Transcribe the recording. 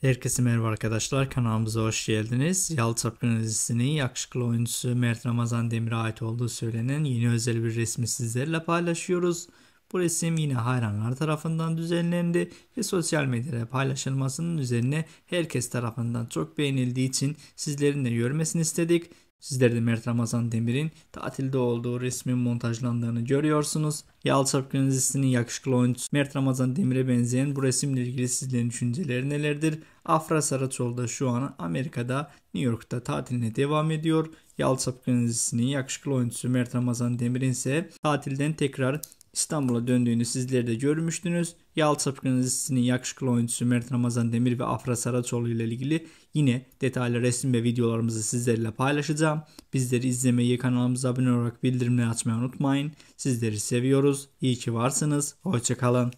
Herkese merhaba arkadaşlar kanalımıza hoş geldiniz. Yalçın dizisinin yakışıklı oyuncusu Mert Ramazan Demir'e ait olduğu söylenen yeni özel bir resmi sizlerle paylaşıyoruz. Bu resim yine hayranlar tarafından düzenlendi ve sosyal medyada paylaşılmasının üzerine herkes tarafından çok beğenildiği için sizlerin de görmesini istedik. Sizler de Mert Ramazan Demir'in tatilde olduğu resmin montajlandığını görüyorsunuz. Yal Çapkın yakışıklı oyuncusu Mert Ramazan Demir'e benzeyen bu resimle ilgili sizlerin düşünceleri nelerdir? Afra Saraçoğlu da şu an Amerika'da New York'ta tatiline devam ediyor. Yal Çapkın yakışıklı oyuncusu Mert Ramazan Demir'in ise tatilden tekrar İstanbul'a döndüğünü sizler de görmüştünüz. Yalçı Sapkın dizisinin yakışıklı oyuncusu Mert Ramazan Demir ve Afra Saraçoğlu ile ilgili yine detaylı resim ve videolarımızı sizlerle paylaşacağım. Bizleri izlemeyi, kanalımıza abone olarak bildirimleri açmayı unutmayın. Sizleri seviyoruz. İyi ki varsınız. Hoşçakalın.